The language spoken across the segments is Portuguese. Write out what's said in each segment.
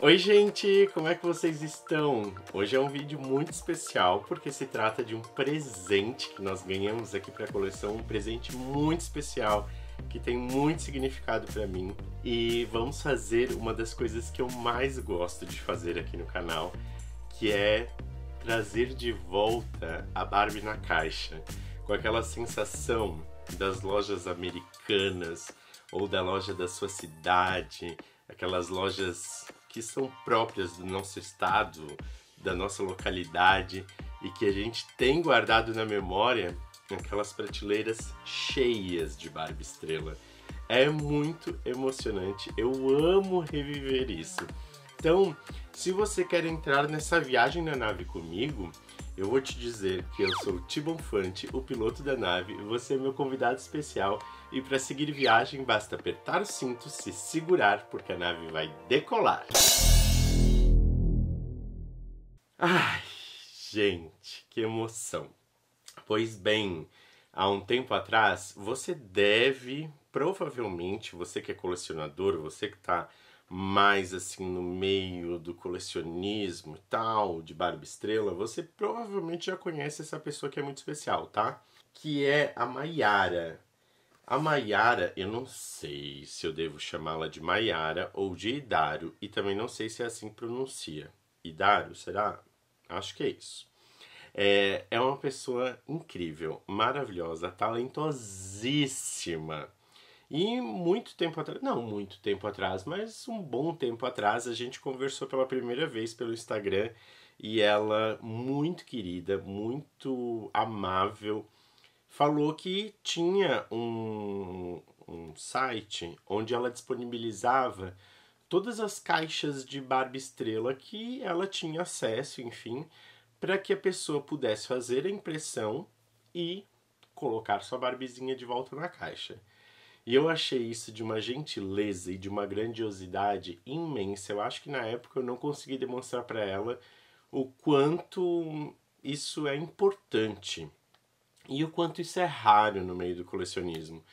Oi gente, como é que vocês estão? Hoje é um vídeo muito especial porque se trata de um presente que nós ganhamos aqui para a coleção, um presente muito especial que tem muito significado para mim e vamos fazer uma das coisas que eu mais gosto de fazer aqui no canal, que é trazer de volta a Barbie na caixa, com aquela sensação das lojas americanas ou da loja da sua cidade, aquelas lojas que são próprias do nosso estado, da nossa localidade e que a gente tem guardado na memória aquelas prateleiras cheias de Barbie Estrela. É muito emocionante, eu amo reviver isso. Então, se você quer entrar nessa viagem na nave comigo, eu vou te dizer que eu sou o Tibon Fante, o piloto da nave, e você é meu convidado especial e para seguir viagem basta apertar o cinto, se segurar, porque a nave vai decolar. Ai, gente, que emoção! Pois bem, há um tempo atrás, você deve, provavelmente, você que é colecionador, você que está mais assim no meio do colecionismo e tal, de Barba Estrela, você provavelmente já conhece essa pessoa que é muito especial, tá? Que é a Maiara. A Maiara, eu não sei se eu devo chamá-la de Maiara ou de Idário, e também não sei se é assim que pronuncia. Idário, será? Acho que é isso. É, é uma pessoa incrível, maravilhosa, talentosíssima. E muito tempo atrás, não muito tempo atrás, mas um bom tempo atrás, a gente conversou pela primeira vez pelo Instagram e ela, muito querida, muito amável falou que tinha um, um site onde ela disponibilizava todas as caixas de Barbie Estrela que ela tinha acesso, enfim, para que a pessoa pudesse fazer a impressão e colocar sua Barbizinha de volta na caixa. E eu achei isso de uma gentileza e de uma grandiosidade imensa. Eu acho que na época eu não consegui demonstrar para ela o quanto isso é importante e o quanto isso é raro no meio do colecionismo.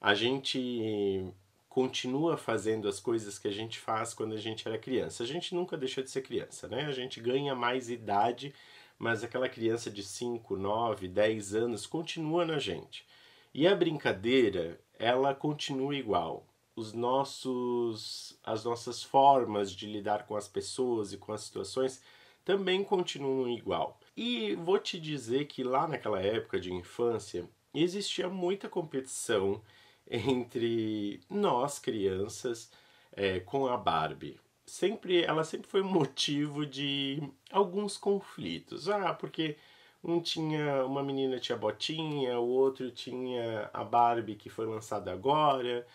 A gente continua fazendo as coisas que a gente faz quando a gente era criança. A gente nunca deixou de ser criança, né? A gente ganha mais idade, mas aquela criança de 5, 9, 10 anos continua na gente. E a brincadeira, ela continua igual. Os nossos as nossas formas de lidar com as pessoas e com as situações também continuam igual. E vou te dizer que lá naquela época de infância existia muita competição entre nós crianças é, com a Barbie. Sempre, ela sempre foi motivo de alguns conflitos. Ah, porque um tinha uma menina tinha botinha, o outro tinha a Barbie que foi lançada agora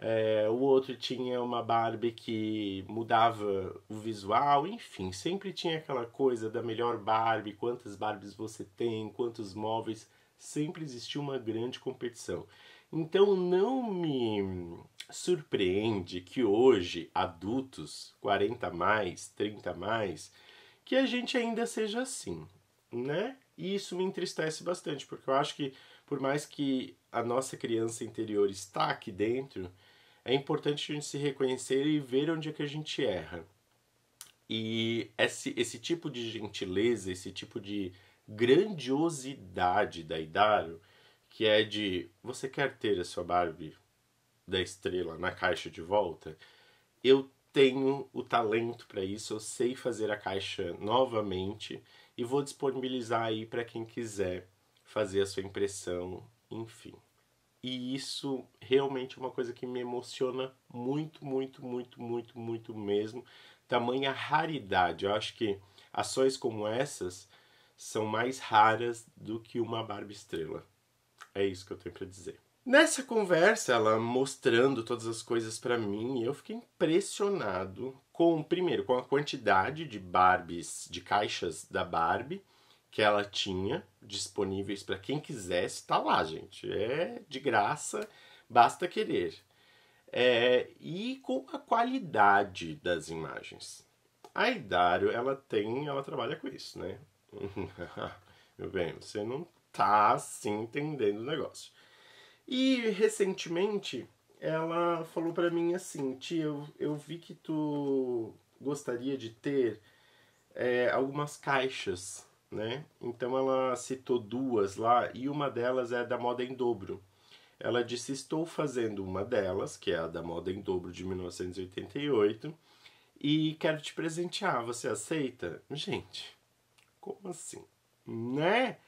é, o outro tinha uma Barbie que mudava o visual, enfim, sempre tinha aquela coisa da melhor Barbie, quantas Barbies você tem, quantos móveis, sempre existiu uma grande competição. Então não me surpreende que hoje, adultos, 40 mais, 30 mais, que a gente ainda seja assim, né? E isso me entristece bastante, porque eu acho que por mais que a nossa criança interior está aqui dentro, é importante a gente se reconhecer e ver onde é que a gente erra. E esse, esse tipo de gentileza, esse tipo de grandiosidade da Idaro, que é de você quer ter a sua Barbie da estrela na caixa de volta, eu tenho o talento para isso, eu sei fazer a caixa novamente e vou disponibilizar aí para quem quiser fazer a sua impressão, enfim. E isso realmente é uma coisa que me emociona muito, muito, muito, muito, muito mesmo. Tamanha raridade. Eu acho que ações como essas são mais raras do que uma Barbie estrela. É isso que eu tenho para dizer. Nessa conversa, ela mostrando todas as coisas para mim, eu fiquei impressionado com, primeiro, com a quantidade de Barbies, de caixas da Barbie que ela tinha disponíveis para quem quisesse, tá lá, gente. É de graça, basta querer. É, e com a qualidade das imagens. A Idário, ela tem, ela trabalha com isso, né? Meu bem, você não tá assim entendendo o negócio. E recentemente ela falou para mim assim, tia, eu, eu vi que tu gostaria de ter é, algumas caixas né? Então ela citou duas lá e uma delas é da moda em dobro. Ela disse: Estou fazendo uma delas, que é a da moda em dobro de 1988, e quero te presentear. Você aceita? Gente, como assim? Né?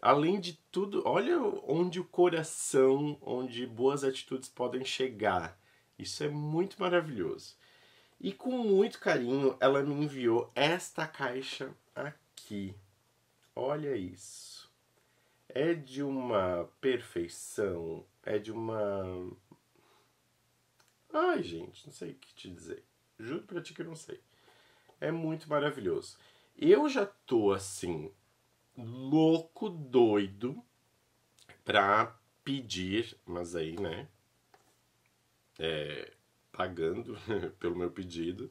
Além de tudo, olha onde o coração, onde boas atitudes podem chegar. Isso é muito maravilhoso. E com muito carinho, ela me enviou esta caixa aqui. Olha isso. É de uma perfeição, é de uma. Ai, gente, não sei o que te dizer. Juro pra ti que eu não sei. É muito maravilhoso. Eu já tô assim, louco, doido, pra pedir, mas aí, né? É, pagando pelo meu pedido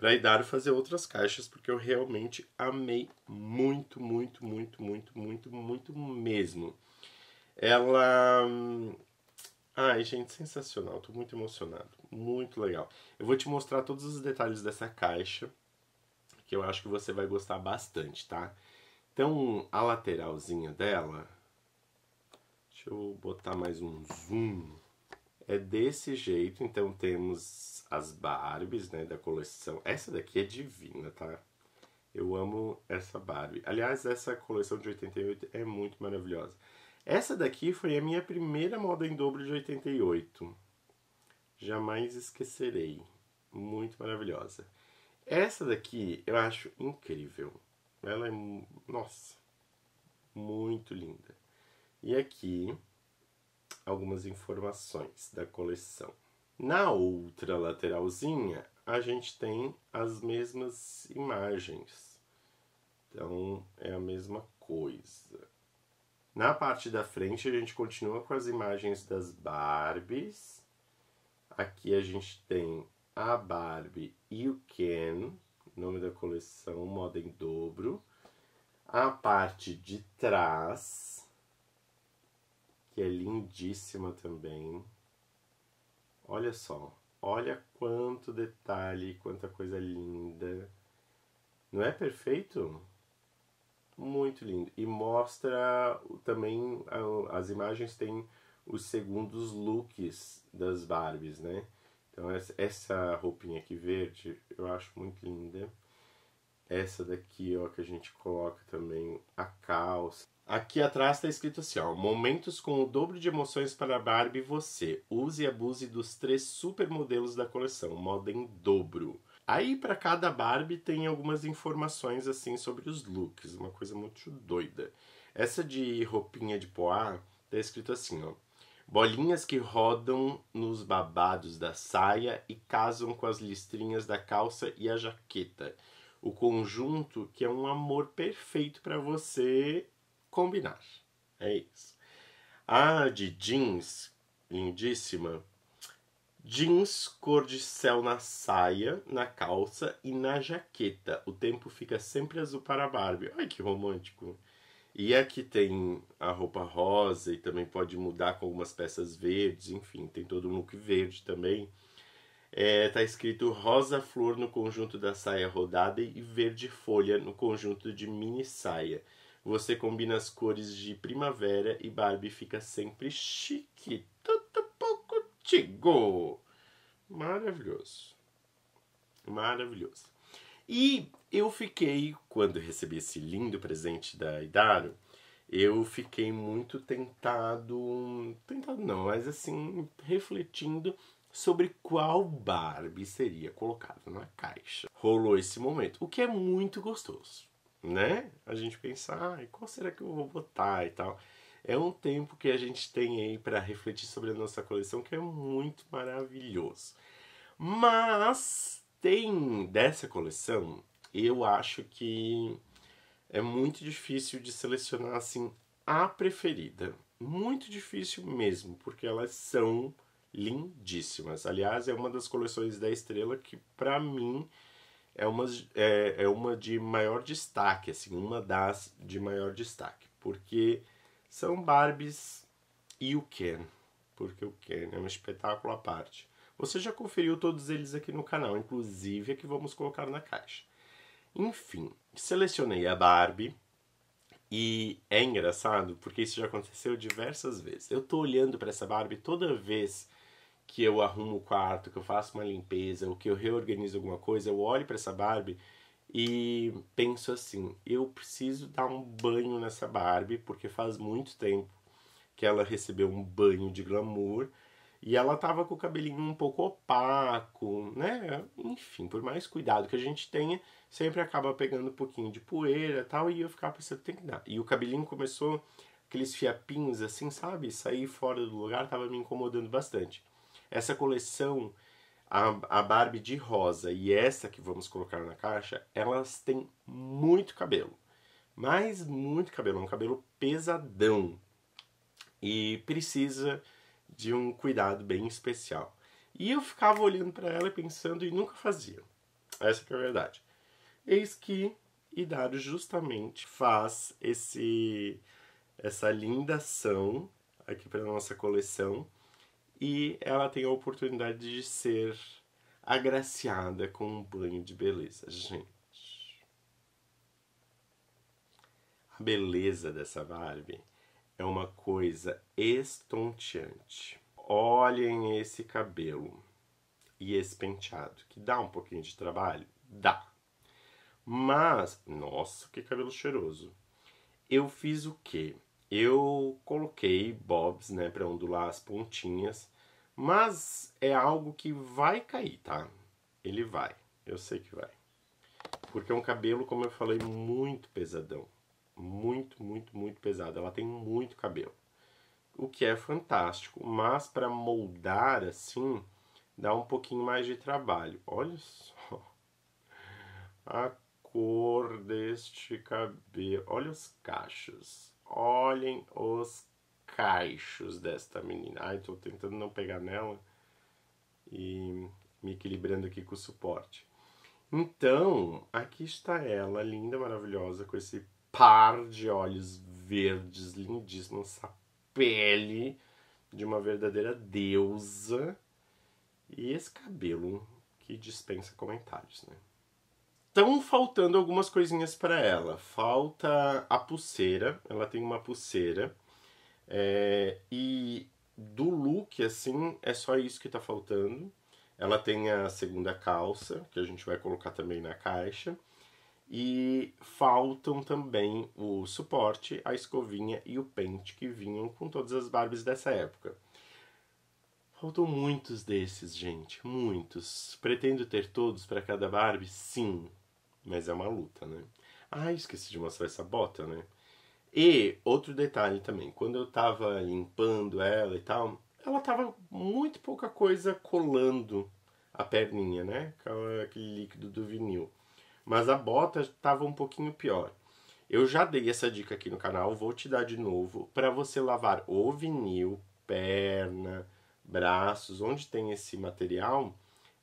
para Idaro fazer outras caixas, porque eu realmente amei muito, muito, muito, muito, muito, muito mesmo. Ela. Hum, ai, gente, sensacional. Tô muito emocionado. Muito legal. Eu vou te mostrar todos os detalhes dessa caixa, que eu acho que você vai gostar bastante, tá? Então, a lateralzinha dela. Deixa eu botar mais um zoom é desse jeito. Então temos as Barbies, né, da coleção. Essa daqui é divina, tá? Eu amo essa Barbie. Aliás, essa coleção de 88 é muito maravilhosa. Essa daqui foi a minha primeira moda em dobro de 88. Jamais esquecerei. Muito maravilhosa. Essa daqui eu acho incrível. Ela é, nossa, muito linda. E aqui algumas informações da coleção. Na outra lateralzinha, a gente tem as mesmas imagens. Então, é a mesma coisa. Na parte da frente, a gente continua com as imagens das Barbies. Aqui a gente tem a Barbie e o Ken, nome da coleção Moda em Dobro. A parte de trás, que é lindíssima também. Olha só, olha quanto detalhe, quanta coisa linda. Não é perfeito? Muito lindo. E mostra também, as imagens têm os segundos looks das Barbies, né? Então essa roupinha aqui verde eu acho muito linda. Essa daqui, ó, que a gente coloca também a calça. Aqui atrás está escrito assim, ó, momentos com o dobro de emoções para Barbie e você. Use e abuse dos três supermodelos da coleção, moda em dobro. Aí para cada Barbie tem algumas informações assim sobre os looks, uma coisa muito doida. Essa de roupinha de poá está escrito assim, ó: bolinhas que rodam nos babados da saia e casam com as listrinhas da calça e a jaqueta. O conjunto que é um amor perfeito para você combinar. É isso. A de jeans, lindíssima. Jeans cor de céu na saia, na calça e na jaqueta. O tempo fica sempre azul para a Barbie. Ai, que romântico. E aqui é tem a roupa rosa e também pode mudar com algumas peças verdes. Enfim, tem todo um look verde também. É, tá escrito rosa flor no conjunto da saia rodada e verde folha no conjunto de mini saia. Você combina as cores de primavera e Barbie fica sempre chique. Tudo pouco tigo. Maravilhoso. Maravilhoso. E eu fiquei, quando recebi esse lindo presente da Idaro, eu fiquei muito tentado. Tentado não, mas assim, refletindo sobre qual Barbie seria colocada na caixa. Rolou esse momento, o que é muito gostoso né? A gente pensar, ah, qual será que eu vou botar e tal. É um tempo que a gente tem aí para refletir sobre a nossa coleção que é muito maravilhoso. Mas tem dessa coleção, eu acho que é muito difícil de selecionar assim a preferida. Muito difícil mesmo, porque elas são lindíssimas. Aliás, é uma das coleções da Estrela que para mim é uma, é, é uma de maior destaque, assim, uma das de maior destaque, porque são Barbies e o Ken, porque o Ken é um espetáculo à parte. Você já conferiu todos eles aqui no canal, inclusive a é que vamos colocar na caixa. Enfim, selecionei a Barbie e é engraçado porque isso já aconteceu diversas vezes. Eu tô olhando para essa Barbie toda vez que eu arrumo o quarto, que eu faço uma limpeza, ou que eu reorganizo alguma coisa, eu olho para essa Barbie e penso assim: eu preciso dar um banho nessa Barbie, porque faz muito tempo que ela recebeu um banho de glamour e ela tava com o cabelinho um pouco opaco, né? Enfim, por mais cuidado que a gente tenha, sempre acaba pegando um pouquinho de poeira tal, e eu ficava pensando, tem que dar. E o cabelinho começou aqueles fiapinhos assim, sabe? Sair fora do lugar, tava me incomodando bastante. Essa coleção, a, a Barbie de rosa e essa que vamos colocar na caixa, elas têm muito cabelo. Mas muito cabelo, é um cabelo pesadão. E precisa de um cuidado bem especial. E eu ficava olhando para ela e pensando e nunca fazia. Essa é a verdade. Eis que Hidário justamente faz esse essa linda ação aqui para nossa coleção e ela tem a oportunidade de ser agraciada com um banho de beleza. Gente, a beleza dessa Barbie é uma coisa estonteante. Olhem esse cabelo e esse penteado, que dá um pouquinho de trabalho? Dá. Mas, nossa, que cabelo cheiroso. Eu fiz o quê? Eu coloquei bobs, né, para ondular as pontinhas, mas é algo que vai cair, tá? Ele vai, eu sei que vai. Porque é um cabelo, como eu falei, muito pesadão. Muito, muito, muito pesado. Ela tem muito cabelo. O que é fantástico, mas para moldar assim, dá um pouquinho mais de trabalho. Olha só a cor deste cabelo. Olha os cachos. Olhem os caixos desta menina. Ai, tô tentando não pegar nela e me equilibrando aqui com o suporte. Então, aqui está ela, linda, maravilhosa, com esse par de olhos verdes, lindíssimos, essa pele de uma verdadeira deusa. E esse cabelo que dispensa comentários, né? estão faltando algumas coisinhas para ela. Falta a pulseira, ela tem uma pulseira. É, e do look, assim, é só isso que tá faltando. Ela tem a segunda calça, que a gente vai colocar também na caixa. E faltam também o suporte, a escovinha e o pente que vinham com todas as Barbies dessa época. Faltam muitos desses, gente, muitos. Pretendo ter todos para cada Barbie? Sim, mas é uma luta, né? Ah, esqueci de mostrar essa bota, né? E outro detalhe também, quando eu tava limpando ela e tal, ela tava muito pouca coisa colando a perninha, né? Aquele líquido do vinil. Mas a bota tava um pouquinho pior. Eu já dei essa dica aqui no canal, vou te dar de novo, para você lavar o vinil, perna, braços, onde tem esse material,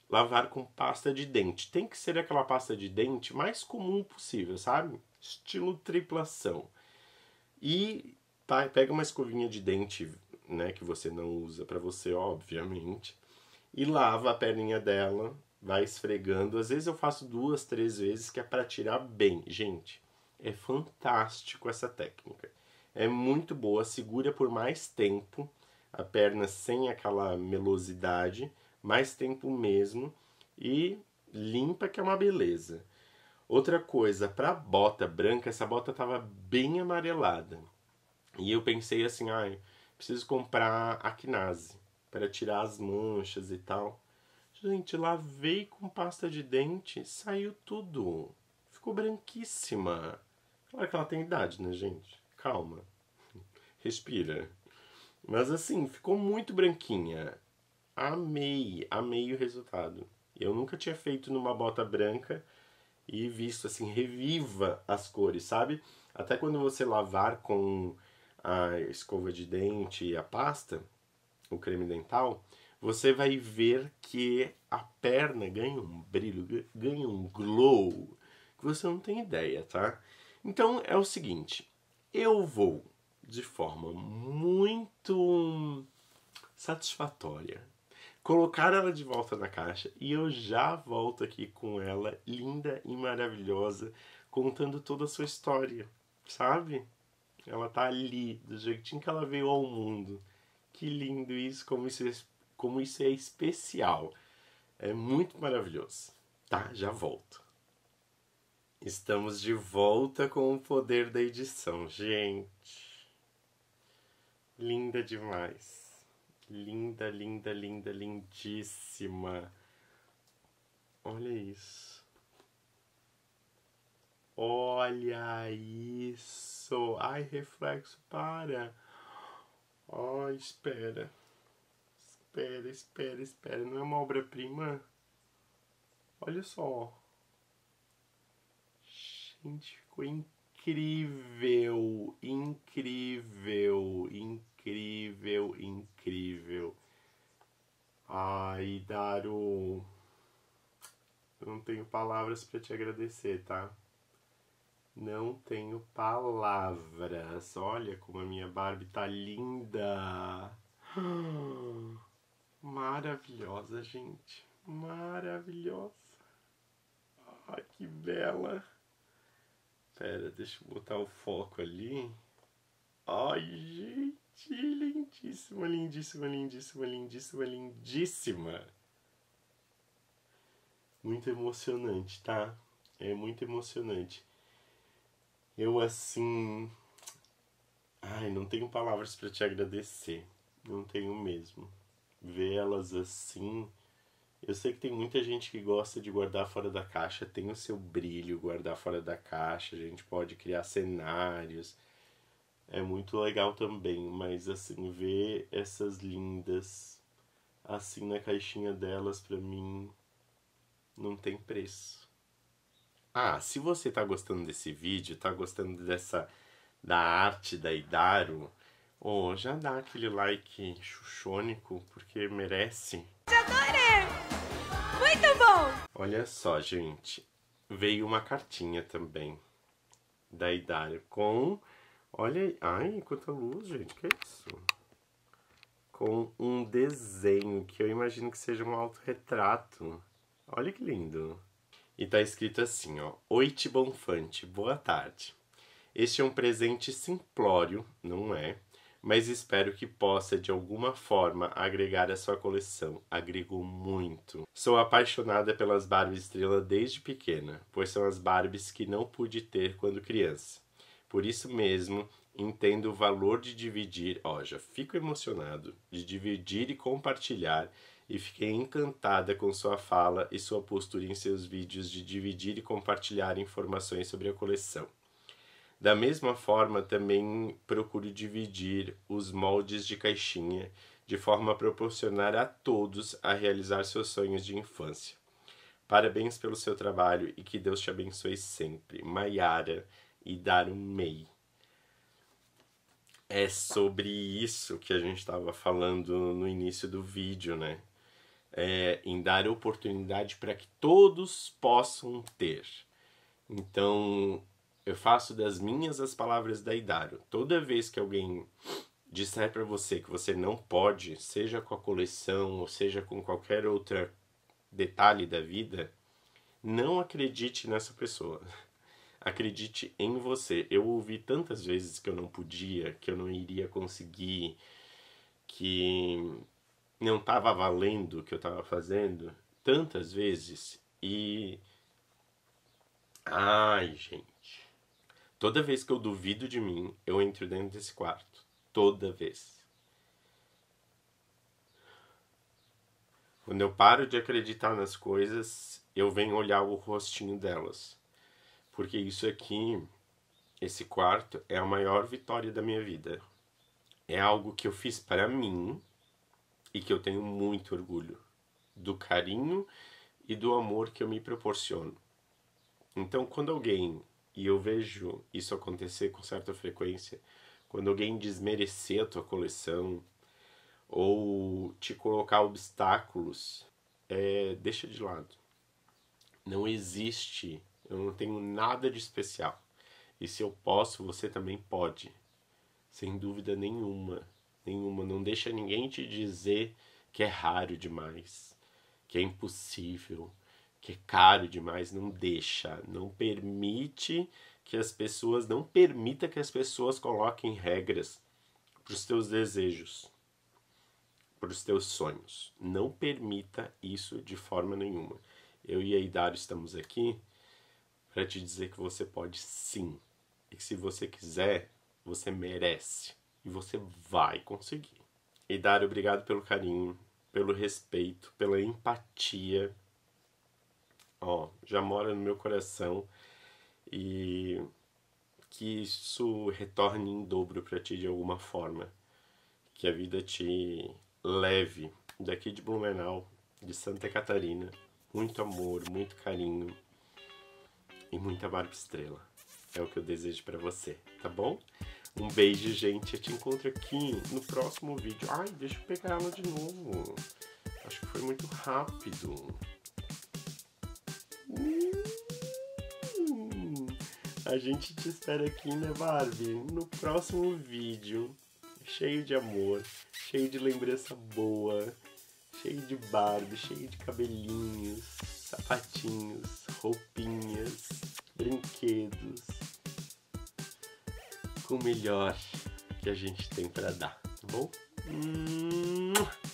lavar com pasta de dente. Tem que ser aquela pasta de dente mais comum possível, sabe? Estilo triplação. E tá, pega uma escovinha de dente, né, que você não usa para você, obviamente, e lava a perninha dela, vai esfregando. Às vezes eu faço duas, três vezes que é para tirar bem. Gente, é fantástico essa técnica. É muito boa, segura por mais tempo a perna sem aquela melosidade mais tempo mesmo e limpa que é uma beleza. Outra coisa, para bota branca, essa bota tava bem amarelada. E eu pensei assim, ai, ah, preciso comprar a quinase para tirar as manchas e tal. Gente, lavei com pasta de dente, saiu tudo. Ficou branquíssima. Claro que ela tem idade, né, gente? Calma. Respira. Mas assim, ficou muito branquinha amei, amei o resultado. Eu nunca tinha feito numa bota branca e visto assim, reviva as cores, sabe? Até quando você lavar com a escova de dente e a pasta, o creme dental, você vai ver que a perna ganha um brilho, ganha um glow, que você não tem ideia, tá? Então é o seguinte, eu vou de forma muito satisfatória colocar ela de volta na caixa e eu já volto aqui com ela, linda e maravilhosa, contando toda a sua história, sabe? Ela tá ali, do jeitinho que ela veio ao mundo. Que lindo isso, como isso é, como isso é especial. É muito maravilhoso. Tá, já volto. Estamos de volta com o poder da edição, gente. Linda demais. Linda, linda, linda, lindíssima. Olha isso. Olha isso. Ai, reflexo, para. Ó, oh, espera. Espera, espera, espera. Não é uma obra-prima? Olha só. Gente, ficou incrível. Incrível. Incrível incrível, incrível. Ai, Daru, eu não tenho palavras para te agradecer, tá? Não tenho palavras. Olha como a minha Barbie tá linda. Maravilhosa, gente. Maravilhosa. Ai, que bela. Pera, deixa eu botar o foco ali. Ai, gente lindíssima, lindíssima, lindíssima, lindíssima, lindíssima. Muito emocionante, tá? É muito emocionante. Eu assim. Ai, não tenho palavras para te agradecer. Não tenho mesmo. Ver elas assim. Eu sei que tem muita gente que gosta de guardar fora da caixa, tem o seu brilho guardar fora da caixa, a gente pode criar cenários é muito legal também, mas assim, ver essas lindas assim na caixinha delas para mim não tem preço. Ah, se você tá gostando desse vídeo, tá gostando dessa da arte da Idaro, oh, já dá aquele like chuchônico porque merece. adorei. Muito bom. Olha só, gente, veio uma cartinha também da Idaro com Olha aí. Ai, quanta luz, gente. Que isso? Com um desenho que eu imagino que seja um autorretrato. Olha que lindo. E tá escrito assim, ó. Oite boa tarde. Este é um presente simplório, não é? Mas espero que possa, de alguma forma, agregar à sua coleção. Agregou muito. Sou apaixonada pelas Barbie Estrela desde pequena, pois são as Barbies que não pude ter quando criança. Por isso mesmo, entendo o valor de dividir. Ó, oh, já fico emocionado de dividir e compartilhar e fiquei encantada com sua fala e sua postura em seus vídeos de dividir e compartilhar informações sobre a coleção. Da mesma forma, também procuro dividir os moldes de caixinha de forma a proporcionar a todos a realizar seus sonhos de infância. Parabéns pelo seu trabalho e que Deus te abençoe sempre. Maiara, e dar um MEI. É sobre isso que a gente estava falando no início do vídeo, né? É, em dar oportunidade para que todos possam ter. Então, eu faço das minhas as palavras da Idaro. Toda vez que alguém disser para você que você não pode, seja com a coleção ou seja com qualquer outro detalhe da vida, não acredite nessa pessoa acredite em você. Eu ouvi tantas vezes que eu não podia, que eu não iria conseguir, que não estava valendo o que eu estava fazendo, tantas vezes e ai, gente. Toda vez que eu duvido de mim, eu entro dentro desse quarto, toda vez. Quando eu paro de acreditar nas coisas, eu venho olhar o rostinho delas porque isso aqui, esse quarto, é a maior vitória da minha vida. É algo que eu fiz para mim e que eu tenho muito orgulho do carinho e do amor que eu me proporciono. Então, quando alguém, e eu vejo isso acontecer com certa frequência, quando alguém desmerecer a tua coleção ou te colocar obstáculos, é, deixa de lado. Não existe eu não tenho nada de especial. E se eu posso, você também pode. Sem dúvida nenhuma. Nenhuma. Não deixa ninguém te dizer que é raro demais, que é impossível, que é caro demais. Não deixa. Não permite que as pessoas. Não permita que as pessoas coloquem regras para os teus desejos, para os teus sonhos. Não permita isso de forma nenhuma. Eu e a Idário estamos aqui para te dizer que você pode sim. E que se você quiser, você merece. E você vai conseguir. E Dário, obrigado pelo carinho, pelo respeito, pela empatia. Ó, já mora no meu coração. E que isso retorne em dobro para ti de alguma forma. Que a vida te leve daqui de Blumenau, de Santa Catarina. Muito amor, muito carinho e muita barba estrela. É o que eu desejo para você, tá bom? Um beijo, gente. Eu te encontro aqui no próximo vídeo. Ai, deixa eu pegar ela de novo. Acho que foi muito rápido. a gente te espera aqui, né, Barbie? No próximo vídeo. Cheio de amor, cheio de lembrança boa, cheio de Barbie, cheio de cabelinhos, sapatinhos roupinhas, brinquedos, com o melhor que a gente tem para dar, tá bom? Mua!